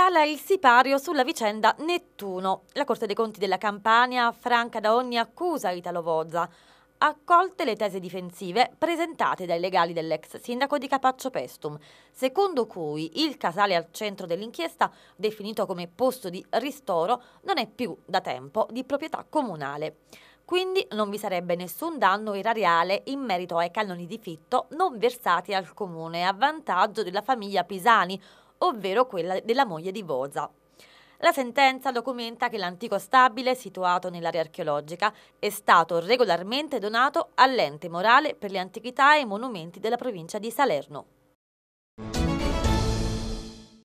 cala il sipario sulla vicenda Nettuno. La Corte dei Conti della Campania franca da ogni accusa Italo Italovozza. Accolte le tesi difensive presentate dai legali dell'ex sindaco di Capaccio Pestum, secondo cui il casale al centro dell'inchiesta, definito come posto di ristoro, non è più da tempo di proprietà comunale quindi non vi sarebbe nessun danno erariale in merito ai canoni di fitto non versati al comune a vantaggio della famiglia Pisani, ovvero quella della moglie di Voza. La sentenza documenta che l'antico stabile, situato nell'area archeologica, è stato regolarmente donato all'ente morale per le antichità e i monumenti della provincia di Salerno.